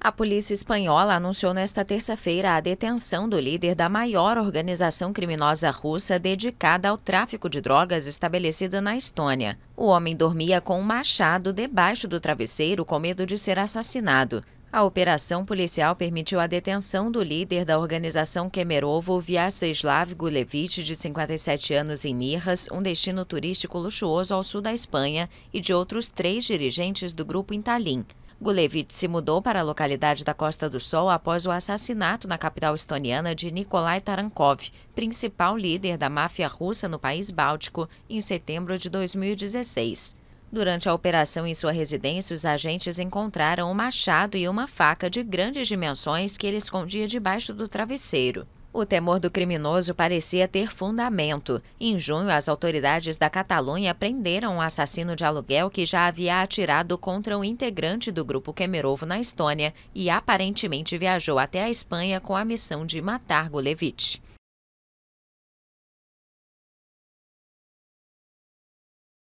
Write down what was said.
A polícia espanhola anunciou nesta terça-feira a detenção do líder da maior organização criminosa russa dedicada ao tráfico de drogas estabelecida na Estônia. O homem dormia com um machado debaixo do travesseiro com medo de ser assassinado. A operação policial permitiu a detenção do líder da organização Kemerovo, Vyacheslav Gulevich, de 57 anos, em Mirras, um destino turístico luxuoso ao sul da Espanha, e de outros três dirigentes do grupo Intalim. Gulevich se mudou para a localidade da Costa do Sol após o assassinato na capital estoniana de Nikolai Tarankov, principal líder da máfia russa no país báltico, em setembro de 2016. Durante a operação em sua residência, os agentes encontraram um machado e uma faca de grandes dimensões que ele escondia debaixo do travesseiro. O temor do criminoso parecia ter fundamento. Em junho, as autoridades da Catalunha prenderam um assassino de aluguel que já havia atirado contra um integrante do grupo Kemerovo na Estônia e aparentemente viajou até a Espanha com a missão de matar Gulevich.